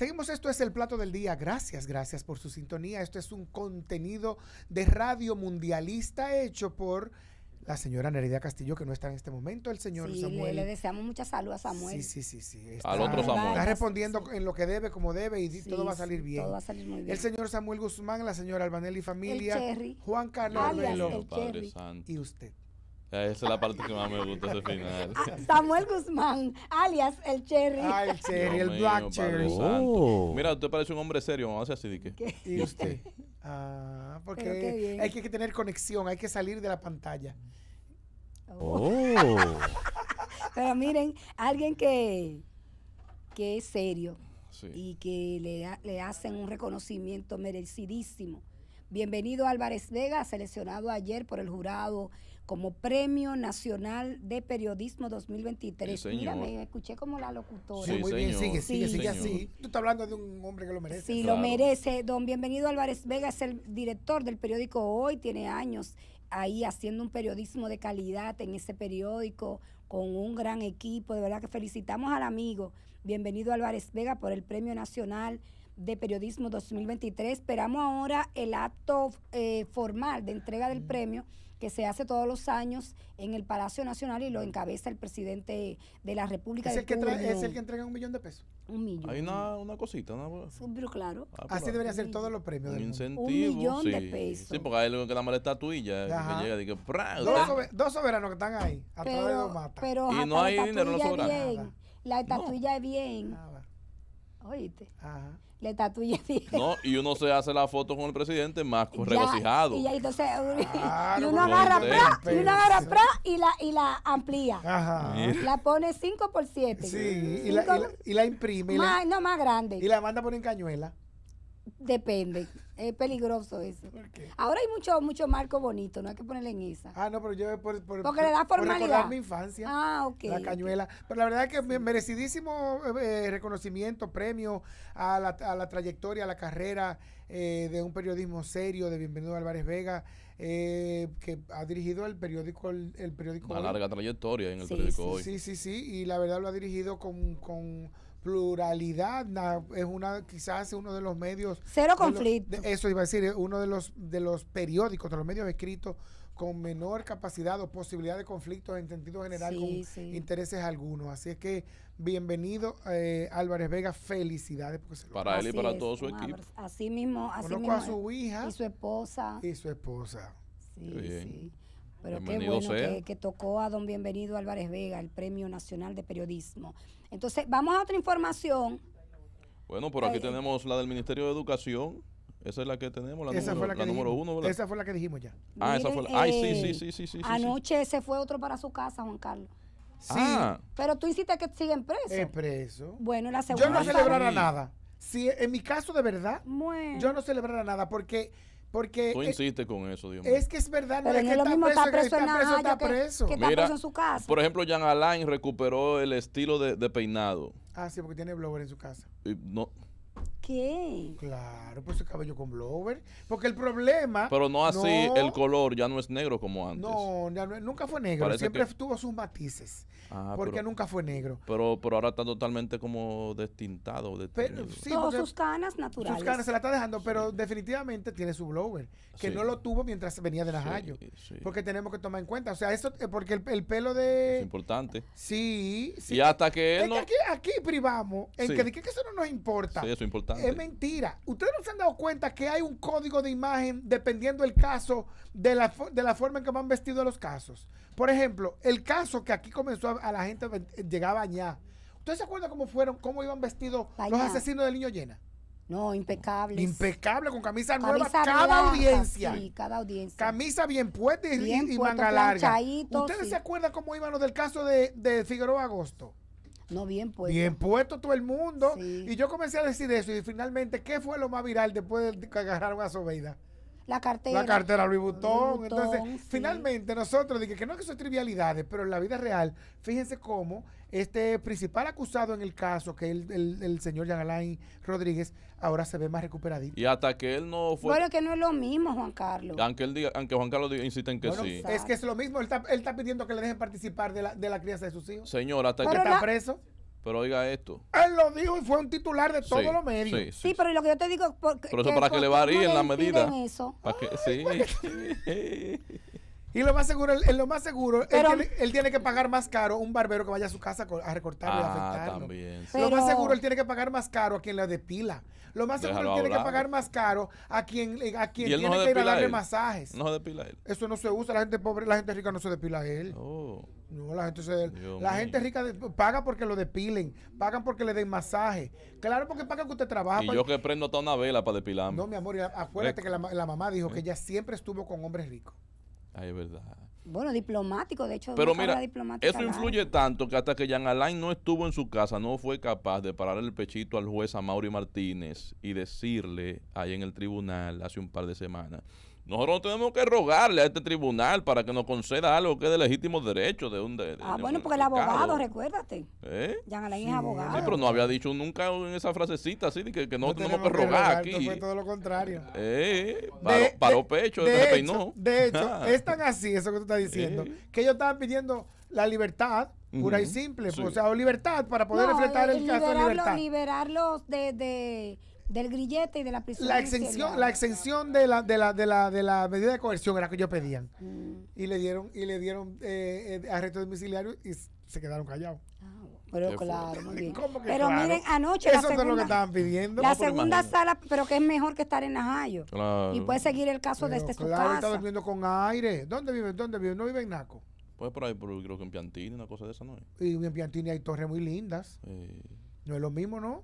Seguimos, esto es el plato del día. Gracias, gracias por su sintonía. Esto es un contenido de radio mundialista hecho por la señora Nerida Castillo, que no está en este momento, el señor Samuel. Le, deseamos mucha salud a Samuel. Sí, sí, sí. sí. Al otro Samuel. Está respondiendo en lo que debe, como debe, y todo va a salir bien. Todo va a salir muy bien. El señor Samuel Guzmán, la señora Albanelli Familia, Juan Carlos Alias, el y usted. Esa es la parte que más me gusta ese final. Ah, Samuel Guzmán, alias el Cherry. Ah, el Cherry, el Black Cherry. Oh. Mira, usted parece un hombre serio, vamos a hacer así de ¿Y usted? ah, porque hay que tener conexión, hay que salir de la pantalla. Oh. Pero miren, alguien que, que es serio y que le, le hacen un reconocimiento merecidísimo. Bienvenido Álvarez Vega, seleccionado ayer por el jurado como Premio Nacional de Periodismo 2023. Sí, Mira, me escuché como la locutora. Sí, muy bien, sigue, sigue, sigue así. Tú estás hablando de un hombre que lo merece. Sí, lo merece. Don Bienvenido Álvarez Vega es el director del periódico Hoy, tiene años ahí haciendo un periodismo de calidad en ese periódico con un gran equipo. De verdad que felicitamos al amigo Bienvenido Álvarez Vega por el Premio Nacional de Periodismo 2023. Esperamos ahora el acto eh, formal de entrega del mm. premio que se hace todos los años en el Palacio Nacional y lo encabeza el presidente de la República. ¿Es, el, que ¿es el que entrega un millón de pesos? Un millón. Hay una, una cosita, ¿no? Pero claro. Ah, Así debería ser todos los premios. Un incentivo. Un millón de pesos. Sí, porque ahí lo que la mala estatuilla eh, que llega y dos, dos, soberanos que están ahí, a pero, de Pero, y no hay dinero los La estatuilla es bien. Ah, Oíste. Ajá le tatuye No, y uno se hace la foto con el presidente más regocijado. Y, uno agarra, y uno agarra y la, y la amplía. La pone 5 por 7. Sí, y la, y, la, imprime. y no, más grande. Y la manda por en cañuela. Depende. Es peligroso eso. Ahora hay mucho, mucho marco bonito, no hay que ponerle en esa. Ah, no, pero yo por, por, Porque le mi infancia. Ah, ok. La cañuela. Pero la verdad que merecidísimo eh, eh, reconocimiento, premio a la, a la, trayectoria, a la carrera eh, de un periodismo serio de Bienvenido Álvarez Vega, que ha dirigido el periódico. El, periódico larga trayectoria en el periódico hoy. Sí, sí, sí. Y la verdad lo ha dirigido con pluralidad es una quizás uno de los medios cero conflicto eso iba a decir uno de los de los periódicos de los medios escritos con menor capacidad o posibilidad de conflicto en sentido general con intereses algunos así es que bienvenido eh, Álvarez Vega felicidades para él y para todo su equipo así mismo así a su hija y su esposa y su esposa sí pero bienvenido qué bueno que, que tocó a don bienvenido Álvarez Vega el premio nacional de periodismo entonces, vamos a otra información. Bueno, por aquí eh, tenemos la del Ministerio de Educación. Esa es la que tenemos, la, número, la, uno. ¿verdad? Esa fue la que dijimos ya. Ah, esa fue la. Ay, eh, sí, sí, sí, sí, sí. Anoche ese se fue otro para su casa, Juan Carlos. Ah. Sí. Ah. Pero tú hiciste que siguen preso. En preso. Bueno, la segunda. Yo no celebrara nada. Si en mi caso de verdad, bueno. yo no celebrara nada porque porque Tú insistes con eso, Dios mío. Es que es verdad. Pero que es lo mismo está preso, en preso que, preso. que, que preso en su casa. Por ejemplo, Jan Alain recuperó el estilo de, de peinado. Ah, sí, porque tiene blogger en su casa. no... Claro, pues el cabello con blower. Porque el problema. Pero no así, el color ya no es negro como antes. No, nunca fue negro. Siempre tuvo sus matices. Ah, porque nunca fue negro. Pero, pero ahora está totalmente como destintado. de sí, sus canas naturales. Sus canas se la está dejando, pero definitivamente tiene su blower. Que no lo tuvo mientras venía de las hallos. Porque tenemos que tomar en cuenta. O sea, eso, eh, porque el, pelo de. Es importante. Sí, sí. Y hasta que aquí, privamos en que, que eso no nos importa. Sí, eso es importante es mentira. Ustedes no se han dado cuenta que hay un código de imagen dependiendo del caso, de la, forma en que van vestidos los casos. Por ejemplo, el caso que aquí comenzó a, la gente llegaba allá. ¿Ustedes se acuerdan cómo fueron, cómo iban vestidos los asesinos del niño llena? No, impecable. Impecable, con camisa, nuevas, nueva, cada audiencia. cada audiencia. Camisa bien puesta y, manga larga. ¿Ustedes se acuerdan cómo iban los del caso de, de Figueroa Agosto? No, bien puesto. Bien puesto todo el mundo. Y yo comencé a decir eso y finalmente, ¿qué fue lo más viral después de que agarraron a Sobeida? La cartera. La cartera Louis Entonces, finalmente nosotros, dije que no que son trivialidades, pero en la vida real, fíjense cómo este principal acusado en el caso, que el, el, señor Jean Alain Rodríguez, ahora se ve más recuperadito. Y hasta que él no fue. Bueno, que no es lo mismo, Juan Carlos. Aunque, él aunque Juan Carlos insiste en que sí. Es que es lo mismo, él está, él está, pidiendo que le dejen participar de la, de la crianza de sus hijos. Señor, hasta que está preso. Pero oiga esto. Él lo dijo y fue un titular de todos los medios. Sí, pero lo que yo te digo por Pero eso para que le varíen la medida. Para que, sí. Y lo más seguro, el lo más seguro, él, tiene, que pagar más caro un barbero que vaya a su casa a recortarlo y ah, afectarlo. También, Lo más seguro, él tiene que pagar más caro a quien le depila. Lo más seguro, él tiene que pagar más caro a quien, eh, a quien tiene que ir a darle masajes. No se depila él. Eso no se usa. La gente pobre, la gente rica no se depila él. Oh. No, la gente se La gente rica paga porque lo depilen, pagan porque le den masaje. Claro, porque pagan que usted trabaja. Y yo que prendo toda una vela para depilarme. No, mi amor, acuérdate que la, mamá dijo ¿Eh? que ella siempre estuvo con hombres ricos. Ah, verdad. Bueno, diplomático, de hecho. Pero eso influye tanto que hasta que Jean Alain no estuvo en su casa, no fue capaz de parar el pechito al juez Amaury Martínez y decirle ahí en el tribunal hace un par de semanas nosotros no tenemos que rogarle a este tribunal para que nos conceda algo que es de legítimo derecho de un... De, ah, bueno, porque el abogado, recuérdate. ¿Eh? ya Alain es abogado. Sí, pero no había dicho nunca en esa frasecita así de que, que no, tenemos, que rogar aquí. Fue todo lo contrario. Eh, paró, eh, de, pecho, peinó. De hecho, es tan así eso que tú estás diciendo, que ellos estaban pidiendo la libertad pura y simple, o sea, libertad para poder enfrentar el, caso de Liberarlos de, de del grillete y de la prisión. La exención, la exención de la, de la, de la, de la medida de coerción era que ellos pedían. Mm. Y le dieron, y le dieron eh, eh, arresto domiciliario y se quedaron callados. Ah, pero claro, muy bien. pero miren, anoche Eso es lo que estaban pidiendo. La segunda sala, pero que es mejor que estar en Najayo. Y puede seguir el caso de desde claro, su casa. está durmiendo con aire. ¿Dónde vive? ¿Dónde vive? No vive en Naco. Pues por ahí, por, creo que en Piantini, una cosa de esa, ¿no? Y en Piantini hay torres muy lindas. Eh. No es lo mismo, ¿no?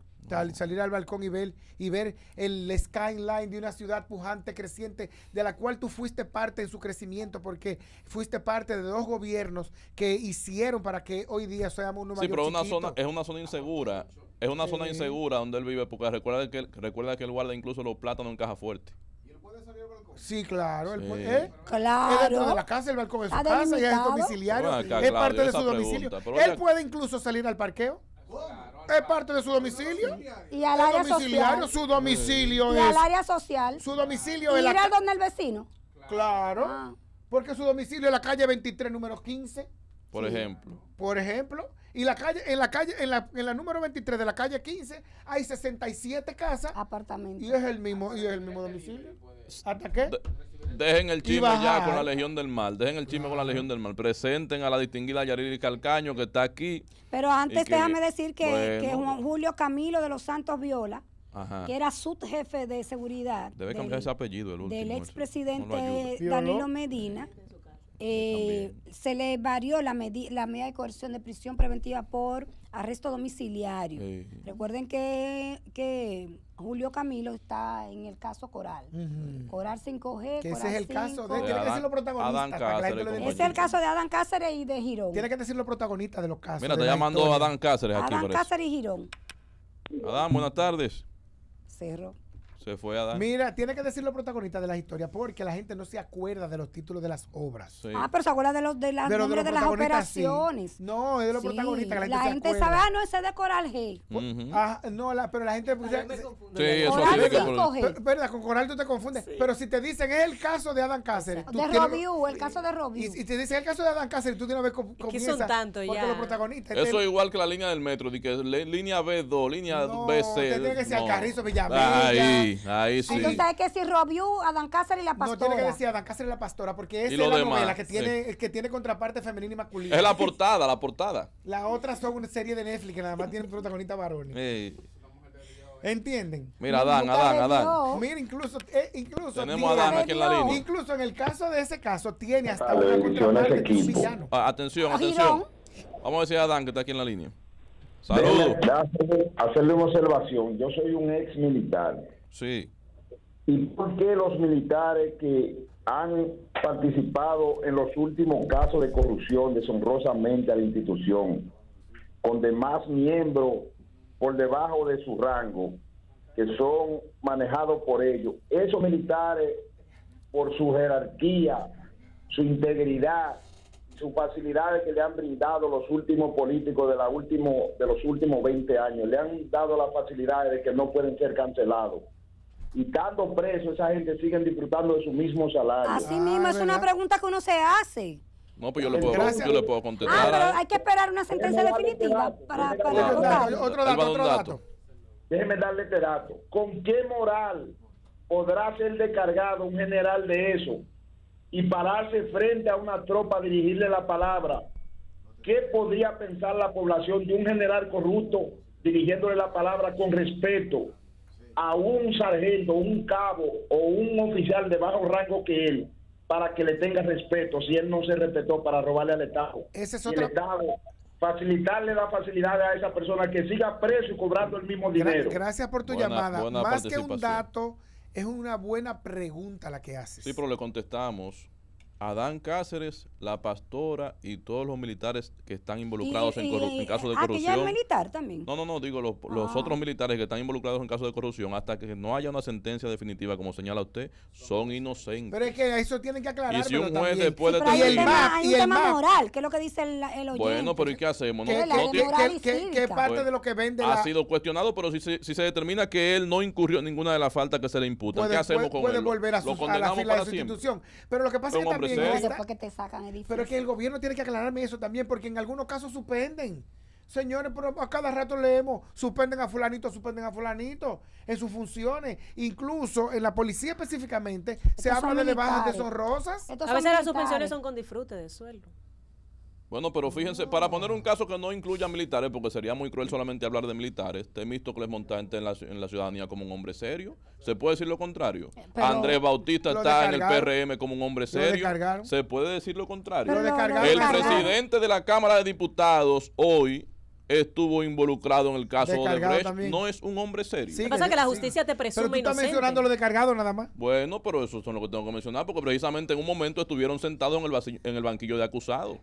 salir al balcón y ver, y ver el skyline de una ciudad pujante, creciente, de la cual tú fuiste parte en su crecimiento, porque fuiste parte de dos gobiernos que hicieron para que hoy día seamos un Sí, pero una zona, es una zona insegura. Es una zona insegura donde él vive, porque recuerda que, recuerda que él guarda incluso los plátanos en caja fuerte. ¿Y él puede salir al balcón? Sí, claro. Él puede, ¿eh? Claro. Es de la casa, el balcón es su casa, ya es domiciliario, es parte de su domicilio. él puede incluso salir al parqueo. Es parte de su domicilio. Y al área social. Su domicilio y es. al área social. Su domicilio es. Ir al donde el vecino. Claro. Ah. Porque su domicilio es la calle 23, número 15. Por ejemplo. Por ejemplo. Y la calle, en la calle, en la, en la número 23 de la calle 15, hay 67 casas. Apartamentos. Y es el mismo, y es el mismo domicilio. ¿Hasta qué? dejen el chisme ya con la Legión del Mal. Dejen el chisme con la Legión del Mal. Presenten a la distinguida Yariri Calcaño que está aquí. Pero antes déjame decir que, Juan Julio Camilo de los Santos Viola. que era subjefe de seguridad. del, cambiar ese apellido, Del expresidente Danilo Medina. Eh, se le varió la, la medida de coerción de prisión preventiva por arresto domiciliario. Recuerden que, que Julio Camilo está en el caso Coral. Coral 5G. ese es el caso. De, Adán, que decir los protagonistas. Cáceres, ese es el caso de Adán Cáceres y de Girón. Tiene que decir los protagonistas de los casos. Mira, te llamando Adán Cáceres aquí. Adán Cáceres y Girón. Adán, buenas tardes. Cerro fue a dar. Mira, tiene que decir los protagonistas de la historia porque la gente no se acuerda de los títulos de las obras. Ah, pero se acuerda de los de, las de, de, las operaciones. No, es de los protagonistas que la gente La gente sabe, ah, no, ese es de Coral G. ah, no, la, pero la gente. se, sí, Coral sí, que G. Verdad, con Coral tú te confundes. Pero si te dicen, es el caso de Adam Cáceres. de Robiu, el caso de Robiu. Y, y, te dicen, el caso de Adam Cáceres, tú tienes que ver con. son tanto ya. los protagonistas. Este eso es igual que la línea del metro, línea B2, línea BC. Tiene que ser Carrizo sí. Entonces ¿sabes que si Robiu, Adán Cáceres y la pastora. No, tiene que decir Adán Cáceres y la pastora, porque esa es la novela que tiene, que tiene contraparte femenina y masculina. Es la portada, la portada. Las otras son una serie de Netflix que nada más tienen protagonistas varones. ¿Entienden? Mira, Adán, Adán, Adán. Mira, incluso, eh, incluso tenemos a Adán aquí en la línea. Incluso en el caso de ese caso, tiene hasta una contraparte que ah, atención, atención. Vamos a decir a Adán que está aquí en la línea. Saludos. hacerle una observación. Yo soy un ex militar Sí. ¿Y por qué los militares que han participado en los últimos casos de corrupción deshonrosamente a la institución, con demás miembros por debajo de su rango, que son manejados por ellos, esos militares, por su jerarquía, su integridad, sus facilidades que le han brindado los últimos políticos de, la último, de los últimos 20 años, le han dado las facilidades de que no pueden ser cancelados y tanto preso esa gente sigue disfrutando de su mismo salario. Así ah, mismo, es una pregunta que uno se hace. No, pues yo le puedo, contestar. Ah, pero hay que esperar una sentencia definitiva este para, para, este otro, dato, otro dato, Déjeme darle este dato. ¿Con qué moral podrá ser descargado un general de eso y pararse frente a una tropa, dirigirle la palabra? ¿Qué podría pensar la población de un general corrupto dirigiéndole la palabra con respeto? a un sargento, un cabo o un oficial de bajo rango que él para que le tenga respeto si él no se respetó para robarle al Estado. Ese es otro... facilitarle la facilidad a esa persona que siga preso y cobrando el mismo dinero. Gracias por tu llamada. Más que un dato, es una buena pregunta la que haces. Sí, pero le contestamos Adán Cáceres, la pastora y todos los militares que están involucrados en, casos de ah, corrupción. y militar también. No, no, no, digo los, ah. otros militares que están involucrados en casos de corrupción hasta que no haya una sentencia definitiva, como señala usted, son inocentes. Pero es que eso tienen que aclarar. Y si un juez después de el tema, hay un tema moral, que es lo que dice el, el oyente. Bueno, pero ¿y qué hacemos? ¿Qué, parte de lo que vende Ha sido cuestionado, pero si, se determina que él no incurrió en ninguna de las faltas que se le imputan, ¿qué hacemos con puede él? Volver a, lo condenamos a la institución. Pero lo que pasa es que pero es que el gobierno tiene que aclararme eso también, porque en algunos casos suspenden. Señores, pero a cada rato leemos, suspenden a fulanito, suspenden a fulanito en sus funciones. Incluso en la policía específicamente se habla de bajas deshonrosas. A veces las suspensiones son con disfrute de sueldo. Bueno, pero fíjense, para poner un caso que no incluya militares, porque sería muy cruel solamente hablar de militares, Temístocles Montante en la, en la ciudadanía como un hombre serio. ¿Se puede decir lo contrario? Eh, Andrés Bautista está en el PRM como un hombre serio. ¿Se puede decir lo contrario? el presidente de la Cámara de Diputados hoy estuvo involucrado en el caso de Brecht no es un hombre serio. Sí, que pasa que la justicia te presume pero tú estás mencionando lo de cargado nada más. Bueno, pero eso es lo que tengo que mencionar porque precisamente en un momento estuvieron sentados en el, en el banquillo de acusados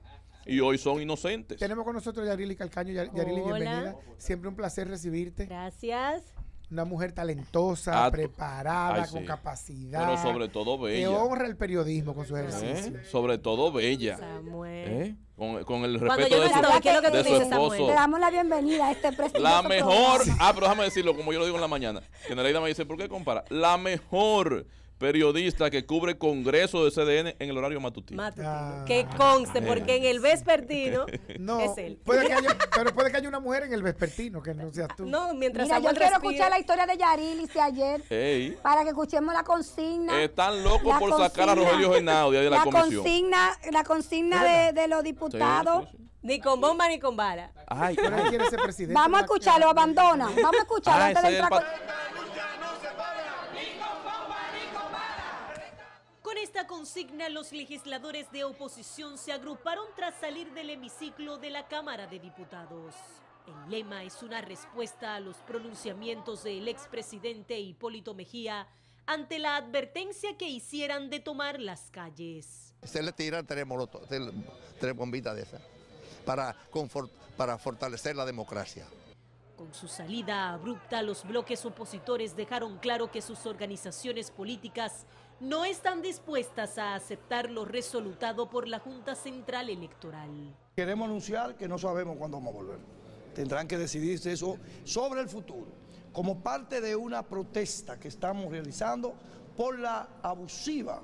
y hoy son inocentes. Tenemos con nosotros Yarili Calcaño. Yarili, Hola. bienvenida. Siempre un placer recibirte. Gracias. Una mujer talentosa, ah, preparada, con capacidad. Pero sobre todo bella. Que honra el periodismo con su ejercicio. ¿Eh? Sobre todo bella. Samuel. ¿Eh? Con, el respeto de, su, lo que esposo. Le damos la bienvenida a este presidente. La mejor, ah, pero déjame decirlo, como yo lo digo en la mañana, que Nereida me dice, ¿por qué compara? La mejor periodista que cubre congreso de CDN en el horario matutino. matutino. Ah. que conste, eh. porque en el vespertino no, es él. Puede que haya, pero puede que haya una mujer en el vespertino, que no seas tú. No, mientras yo quiero escuchar la historia de y de ayer. Para que escuchemos la consigna. Están locos por sacar a Rogelio Genao de, la, la Consigna, la consigna de, los diputados. Ni con bomba ni con bala. Ay, Quiere ser presidente Vamos a escucharlo, abandona. Vamos a escucharlo ah, antes de entrar esta consigna, los legisladores de oposición se agruparon tras salir del hemiciclo de la Cámara de Diputados. El lema es una respuesta a los pronunciamientos del expresidente Hipólito Mejía ante la advertencia que hicieran de tomar las calles. Se le tiran tres, tres bombitas de esas para, para fortalecer la democracia. Con su salida abrupta, los bloques opositores dejaron claro que sus organizaciones políticas no están dispuestas a aceptar lo resolutado por la Junta Central Electoral. Queremos anunciar que no sabemos cuándo vamos a volver. Tendrán que decidirse eso sobre el futuro, como parte de una protesta que estamos realizando por la abusiva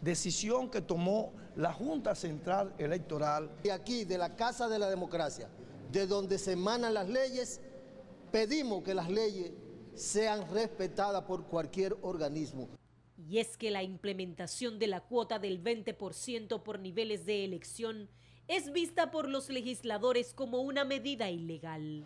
decisión que tomó la Junta Central Electoral. Y aquí, de la Casa de la Democracia, de donde se emanan las leyes, pedimos que las leyes sean respetadas por cualquier organismo y es que la implementación de la cuota del 20% por niveles de elección es vista por los legisladores como una medida ilegal.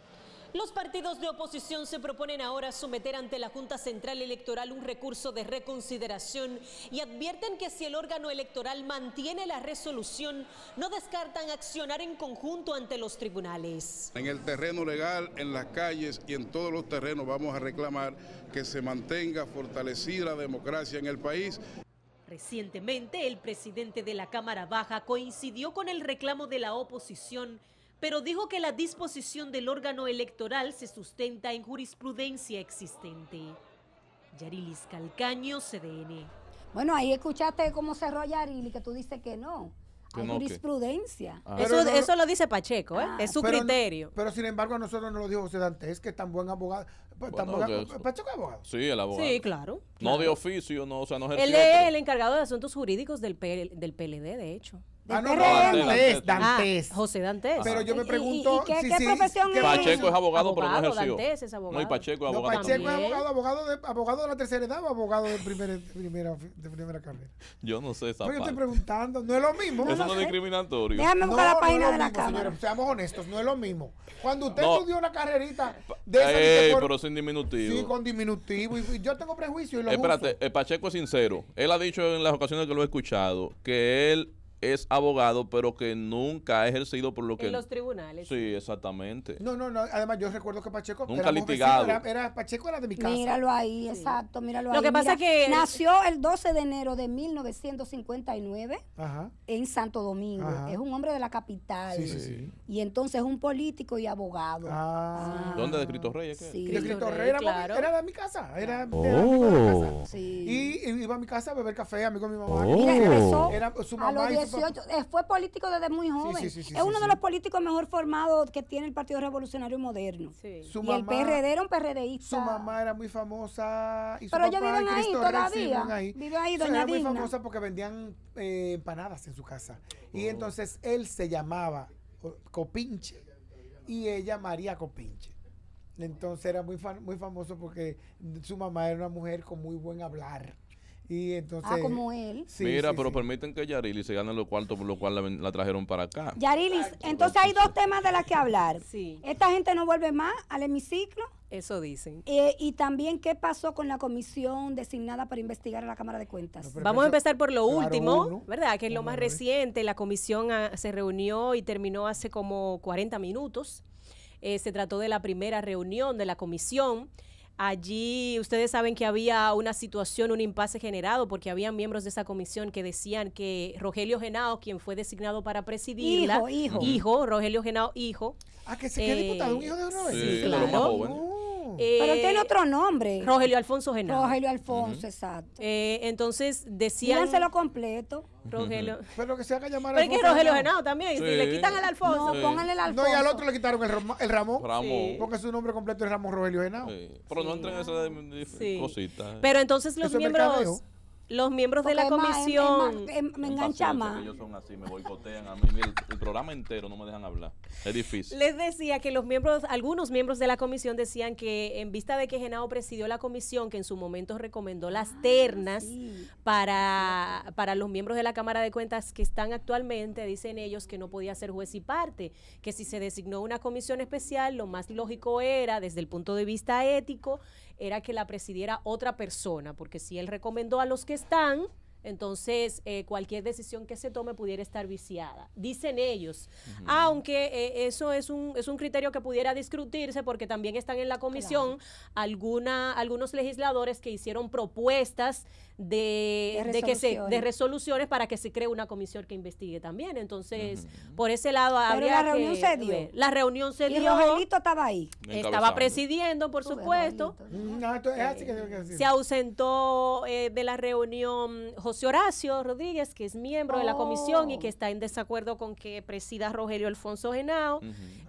Los partidos de oposición se proponen ahora someter ante la Junta Central Electoral un recurso de reconsideración y advierten que si el órgano electoral mantiene la resolución, no descartan accionar en conjunto ante los tribunales. En el terreno legal, en las calles y en todos los terrenos vamos a reclamar que se mantenga fortalecida la democracia en el país. Recientemente, el presidente de la Cámara Baja coincidió con el reclamo de la oposición pero dijo que la disposición del órgano electoral se sustenta en jurisprudencia existente. Yarilis Calcaño, CDN. Bueno, ahí escuchaste cómo cerró Yarilis, que tú dices que no. Hay jurisprudencia. Ah. Eso, eso, lo dice Pacheco, ¿eh? ah. es su criterio. pero sin embargo, a nosotros no lo dijo José es que es tan buen pues, abogado. Pacheco es abogado. Sí, el abogado. Sí, claro. No de oficio, no, o sea, no es el Él es el encargado de asuntos jurídicos del, del PLD, de hecho. Ah, no, no, Dantes, ah, José Dantes. Pero yo me pregunto. ¿Y, y, y qué, qué, profesión sí, es? Pacheco es abogado, abogado pero no ejerció. Dantes es abogado. No, Pacheco es abogado. No, Pacheco es abogado, abogado de, abogado de la tercera edad o abogado de primera, primera, de primera carrera. Yo no sé esa Pero pues parte. yo estoy preguntando, no es lo mismo. Eso no, no es discriminatorio. Déjame buscar la página de la cámara. seamos honestos, no es lo mismo. Cuando usted estudió una carrerita de esa Ey, por, pero sin diminutivo. Sí, con diminutivo. Y, yo tengo prejuicio y lo Espérate, eh, Pacheco es sincero. Él ha dicho en las ocasiones que lo he escuchado que él es abogado, pero que nunca ha ejercido por lo que... En los tribunales. Sí, exactamente. No, no, no. Además, yo recuerdo que Pacheco... Nunca litigado. Era, Pacheco era de mi casa. Míralo ahí, exacto, míralo ahí. Lo que pasa es que... Nació el 12 de enero de 1959 en Santo Domingo. Es un hombre de la capital. Sí, sí, y entonces es un político y abogado. Ah. ah. ¿Dónde? ¿De Cristo Rey? Sí. De Cristo Rey, era, de mi casa. Era, de oh. mi casa. Y, y, iba a mi casa a beber café, amigo de mi mamá. Mira, empezó su mamá a los eh, fue político desde muy joven. es uno de los políticos mejor formados que tiene el Partido Revolucionario Moderno. y el PRD era un PRDista. Su mamá era muy famosa. Y su Pero ellos viven ahí todavía. ahí. ahí, era muy famosa porque vendían eh, empanadas en su casa. Y oh. entonces él se llamaba Copinche y ella María Copinche. Entonces era muy, muy famoso porque su mamá era una mujer con muy buen hablar. Y entonces. Ah, como él. Mira, pero permiten que Yarili se gane los cuartos por lo cual la, trajeron para acá. Yarilis, entonces hay dos temas de las que hablar. Sí. Esta gente no vuelve más al hemiciclo. Eso dicen. Eh, y también qué pasó con la comisión designada para investigar a la Cámara de Cuentas. Vamos a empezar por lo último, ¿verdad? Que es lo más reciente. La comisión ah, se reunió y terminó hace como 40 minutos. Eh, se trató de la primera reunión de la comisión. Allí ustedes saben que había una situación, un impasse generado, porque había miembros de esa comisión que decían que Rogelio Genao, quien fue designado para presidirla, hijo, hijo, Rogelio Genao, hijo. Ah, que se diputado, un hijo de eh, Rogelio. Sí, claro. Eh, Pero tiene otro nombre. Rogelio Alfonso Genao Rogelio Alfonso, exacto. Eh, entonces decían. Díganselo completo. Rogelio. Pero que se haga llamar Pero que Rogelio Genao también. Si le quitan al Alfonso, pónganle el Alfonso. No, y al otro le quitaron el, Ramón. El Ramón. Sí. Porque su nombre completo es Ramón Rogelio Genao. Pero no entran en esas cositas. Pero entonces los miembros los miembros de la em, em, comisión. Em, me enganchan más. Ellos son así, me boicotean. A mí el, programa entero no me dejan hablar. Es difícil. Les decía que los miembros, algunos miembros de la comisión decían que en vista de que Genao presidió la comisión, que en su momento recomendó las ah, ternas para, para los miembros de la Cámara de Cuentas que están actualmente, dicen ellos que no podía ser juez y parte, que si se designó una comisión especial, lo más lógico era, desde el punto de vista ético, era que la presidiera otra persona, porque si él recomendó a los que están, entonces eh, cualquier decisión que se tome pudiera estar viciada, dicen ellos. Aunque eh, eso es un, es un criterio que pudiera discutirse porque también están en la comisión alguna, algunos legisladores que hicieron propuestas de, que se, de resoluciones para que se cree una comisión que investigue también. Entonces, por ese lado la reunión se dio. ¿Y estaba ahí. Estaba presidiendo, por supuesto. se, ausentó eh, de la reunión José Horacio Rodríguez, que es miembro de la comisión y que oh. está en desacuerdo con que presida Rogelio Alfonso Genao.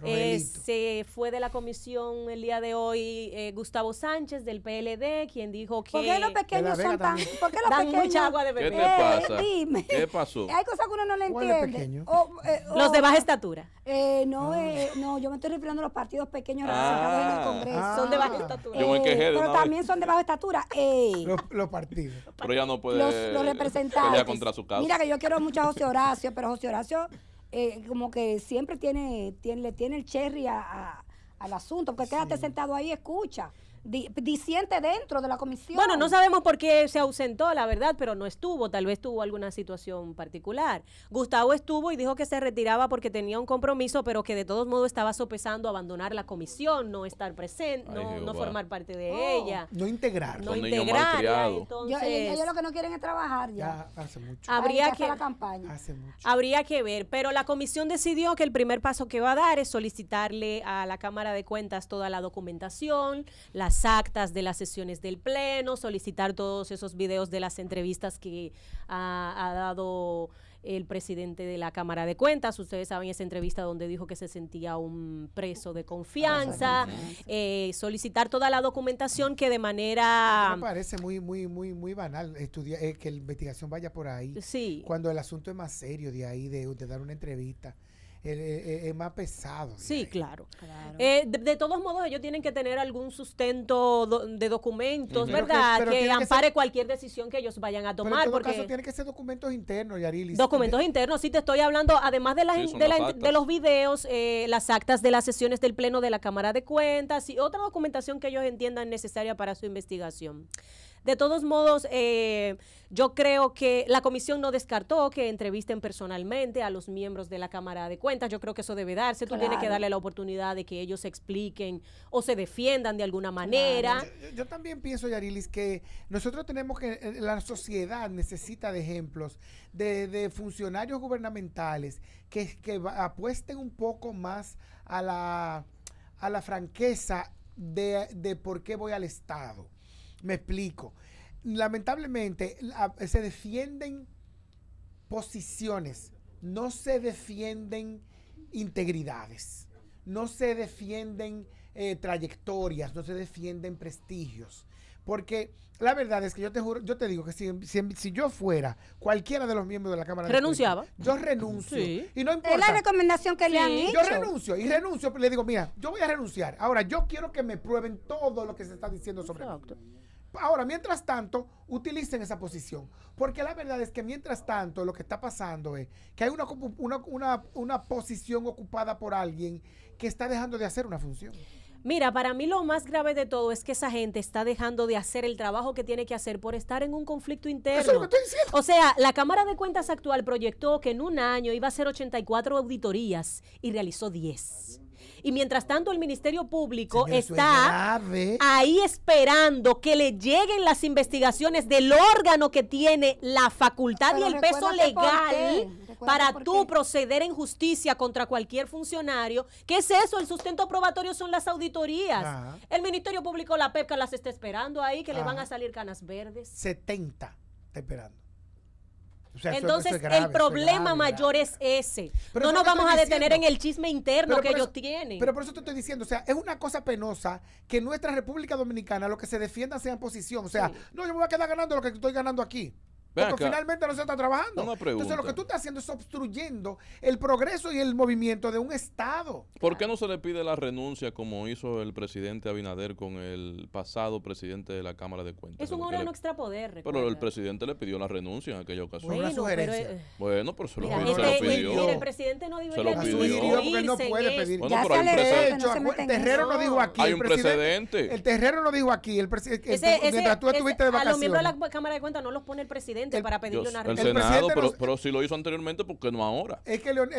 Eh, se fue de la comisión el día de hoy eh, Gustavo Sánchez del PLD, quien dijo que... los pequeños son tan... ¿Por qué los Dan mucha agua de beber. ¿Qué te pasa? Eh, dime. ¿Qué pasó? Hay cosas que uno no le entiende. Eh, los de baja estatura. Eh, no, ah. eh, no, yo me estoy refiriendo a los partidos pequeños ah. en Congreso. Ah. son de baja estatura. Eh, pero también son de baja estatura. Los, los, partidos. Pero ya no puede. Los, representantes. Mira que yo quiero mucho a José Horacio, pero José Horacio como que siempre tiene, tiene, le tiene el cherry al asunto. Porque quédate sentado ahí, y escucha. Diciente dentro de la comisión. Bueno, no sabemos por qué se ausentó, la verdad, pero no estuvo, tal vez tuvo alguna situación particular. Gustavo estuvo y dijo que se retiraba porque tenía un compromiso, pero que de todos modos estaba sopesando abandonar la comisión, no estar presente, no, formar parte de oh. ella. No integrar. No integrar. ellos lo que no quieren es trabajar ya. hace mucho. Habría que, la campaña. Hace mucho. Habría que ver, pero la comisión decidió que el primer paso que va a dar es solicitarle a la Cámara de Cuentas toda la documentación, la actas de las sesiones del Pleno, solicitar todos esos videos de las entrevistas que ha, dado el presidente de la Cámara de Cuentas. Ustedes saben esa entrevista donde dijo que se sentía un preso de confianza. Ah, eh, solicitar toda la documentación que de manera... Me parece muy, muy, muy, muy banal eh, que la investigación vaya por ahí. Cuando el asunto es más serio de ahí, de dar una entrevista. E, e, es más pesado. Sí, claro. Eh, de, todos modos, ellos tienen que tener algún sustento de documentos, ¿verdad? que, ampare cualquier decisión que ellos vayan a tomar. que ser documentos internos, Yarilis. Documentos internos, sí te estoy hablando, además de, de, los videos, eh, las actas de las sesiones del Pleno de la Cámara de Cuentas y otra documentación que ellos entiendan necesaria para su investigación. De todos modos, eh, yo creo que la comisión no descartó que entrevisten personalmente a los miembros de la Cámara de Cuentas. Yo creo que eso debe darse. Tú tienes que darle la oportunidad de que ellos se expliquen o se defiendan de alguna manera. Yo, también pienso, Yarilis, que nosotros tenemos que, eh, la sociedad necesita de ejemplos de, funcionarios gubernamentales que, apuesten un poco más a la, franqueza de por qué voy al Estado me explico. Lamentablemente se defienden posiciones, no se defienden integridades, no se defienden eh, trayectorias, no se defienden prestigios. Porque la verdad es que yo te juro, yo te digo que si, si, yo fuera cualquiera de los miembros de la Cámara renunciaba. yo renuncio. Y no importa. Es la recomendación que le han hecho. Yo renuncio y renuncio, le digo, mira, yo voy a renunciar. Ahora, yo quiero que me prueben todo lo que se está diciendo sobre Exacto. Ahora, mientras tanto, utilicen esa posición. Porque la verdad es que mientras tanto lo que está pasando es que hay una, posición ocupada por alguien que está dejando de hacer una función. Mira, para mí lo más grave de todo es que esa gente está dejando de hacer el trabajo que tiene que hacer por estar en un conflicto interno. Eso es lo que estoy diciendo. O sea, la Cámara de Cuentas actual proyectó que en un año iba a hacer 84 auditorías y realizó 10. Y mientras tanto, el Ministerio Público está ahí esperando que le lleguen las investigaciones del órgano que tiene la facultad y el peso legal para tú proceder en justicia contra cualquier funcionario. ¿Qué es eso? El sustento probatorio son las auditorías. Ah. El Ministerio Público, la PEPCA, las está esperando ahí, que le van ah. a salir canas verdes. 70 esperando. Entonces, el problema mayor es ese. no nos vamos a detener en el chisme interno que ellos tienen. Pero por eso te estoy diciendo, o sea, es una cosa penosa que nuestra República Dominicana lo que se defienda sea en posición. O sea, no, yo me voy a quedar ganando lo que estoy ganando aquí. Porque finalmente no se está trabajando. Entonces lo que tú estás haciendo es obstruyendo el progreso y el movimiento de un Estado. ¿Por qué no se le pide la renuncia como hizo el presidente Abinader con el pasado presidente de la Cámara de Cuentas? Es un órgano extrapoder. Pero el presidente le pidió la renuncia en aquella ocasión. Bueno, sugerencia. Pero, eh, bueno, pero se lo, pidió. Este el presidente no dijo se lo porque él no puede pedir. ya pero hay precedente. No el terrero lo dijo aquí. Hay un precedente. El terrero lo dijo aquí. El mientras tú estuviste de vacaciones. A los miembros de la Cámara de Cuentas no los pone el presidente para pedirle una El Senado, pero, pero, si lo hizo anteriormente, ¿por qué no ahora?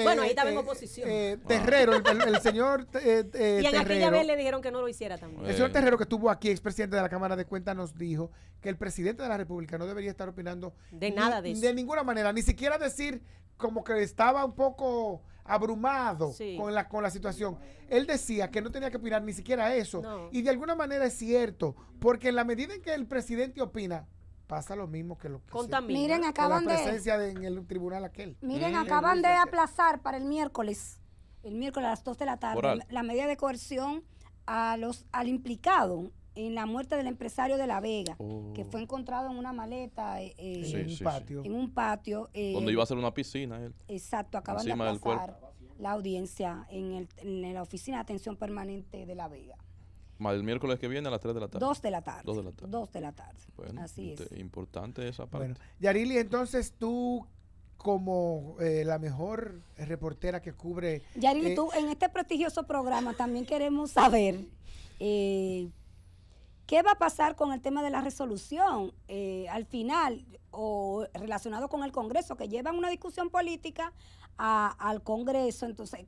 bueno, ahí eh, estaba en eh, oposición. Eh, terrero, el, señor Terrero. Y en aquella vez le dijeron que no lo hiciera también. El señor Terrero que estuvo aquí, expresidente de la Cámara de Cuentas, nos dijo que el presidente de la República no debería estar opinando de nada de ninguna manera, ni siquiera decir como que estaba un poco abrumado con, la, con la situación. Él decía que no tenía que opinar ni siquiera eso. Y de alguna manera es cierto, porque en la medida en que el presidente opina, pasa lo mismo que lo que Miren, acaban la presencia en el tribunal aquel. Miren, acaban de aplazar para el miércoles, el miércoles a las 2 de la tarde, la medida de coerción a los al implicado en la muerte del empresario de La Vega, que oh. fue encontrado en una maleta eh, eh, en, un patio, en un patio. Eh, Donde iba a ser una piscina él. Exacto, acaban de aplazar la audiencia en, el, en la oficina de atención permanente de La Vega. El miércoles que viene a las 3 de la tarde. 2 de la tarde. 2 de la tarde. de la tarde. Bueno, Así es. Importante esa parte. Bueno, Yarili, entonces tú como eh, la mejor reportera que cubre... Yarili, eh, tú en este prestigioso programa también queremos saber eh, qué va a pasar con el tema de la resolución al final o relacionado con el Congreso, que llevan una discusión política al Congreso. Entonces,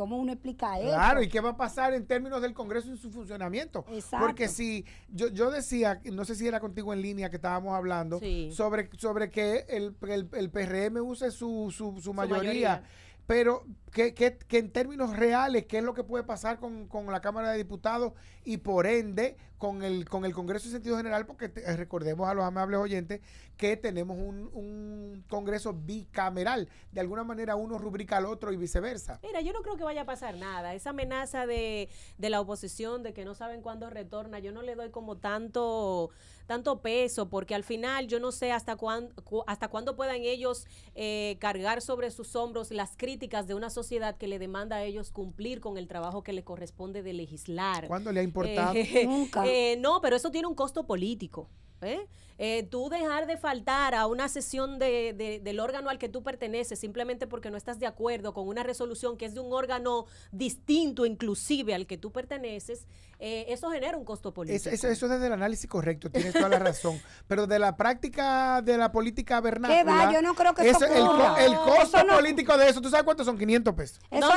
¿Cómo uno explica eso? Claro, ¿y qué va a pasar en términos del Congreso y su funcionamiento? Exacto. Porque si yo, yo decía, no sé si era contigo en línea que estábamos hablando, sobre, sobre que el, el, PRM use su, Su mayoría pero que, en términos reales, qué es lo que puede pasar con, la Cámara de Diputados y por ende con el, con el Congreso en sentido general, porque eh, recordemos a los amables oyentes que tenemos un, un, Congreso bicameral. De alguna manera uno rubrica al otro y viceversa. Mira, yo no creo que vaya a pasar nada. Esa amenaza de, de la oposición, de que no saben cuándo retorna, yo no le doy como tanto tanto peso, porque al final yo no sé hasta, hasta cuándo puedan ellos eh, cargar sobre sus hombros las críticas de una sociedad que le demanda a ellos cumplir con el trabajo que le corresponde de legislar. ¿Cuándo le ha importado? Eh, Nunca. Eh, no, pero eso tiene un costo político. ¿eh? Eh, tú dejar de faltar a una sesión del órgano al que tú perteneces simplemente porque no estás de acuerdo con una resolución que es de un órgano distinto inclusive al que tú perteneces, eh, eso genera un costo político. eso es desde el análisis correcto, tienes toda la razón. Pero de la práctica de la política vernácula... ¿Qué va? Yo no creo que el, costo político de eso, ¿tú sabes cuánto son? 500 pesos. Eso,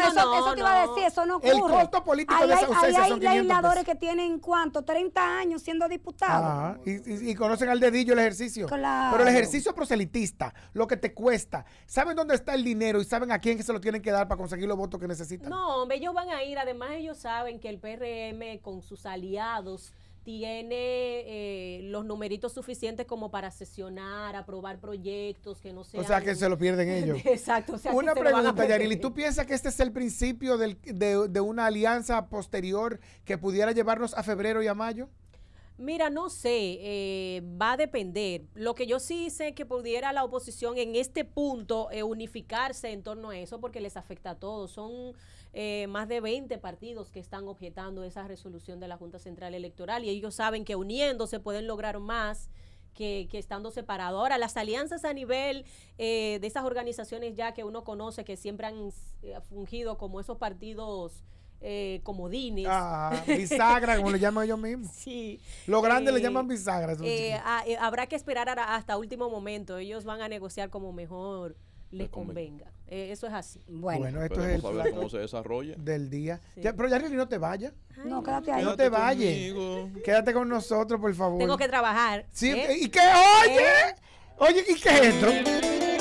te iba a decir, eso no ocurre. El costo político de esa ausencia legisladores que tienen, ¿cuánto? 30 años siendo diputados. y, y conocen al de el ejercicio. Pero el ejercicio proselitista, lo que te cuesta, saben dónde está el dinero y saben a quién se lo tienen que dar para conseguir los votos que necesitan. No, ellos van a ir, además ellos saben que el PRM con sus aliados tiene eh, los numeritos suficientes como para sesionar, aprobar proyectos que no sé. O sea, que se lo pierden ellos. Exacto. una pregunta, Yarili, ¿tú piensas que este es el principio de una alianza posterior que pudiera llevarnos a febrero y a mayo? Mira, no sé, eh, va a depender. Lo que yo sí sé que pudiera la oposición en este punto eh, unificarse en torno a eso porque les afecta a todos. Son eh, más de 20 partidos que están objetando esa resolución de la Junta Central Electoral y ellos saben que uniéndose pueden lograr más. Que, estando separados. Ahora, las alianzas a nivel de esas organizaciones ya que uno conoce, que siempre han fungido como esos partidos eh, comodines. Ah, bisagra, como le llaman ellos mismos. Sí. Los grandes le eh, llaman bisagras. Eh, ah, eh, habrá que esperar hasta último momento. Ellos van a negociar como mejor les pues convenga. eso es así. Bueno, bueno esto es el cómo se desarrolla. del día. pero Ya, pero no te vayas. No, quédate ahí. No te vayas. Quédate con nosotros, por favor. Tengo que trabajar. Sí, ¿y qué? Oye, oye, ¿y qué es esto?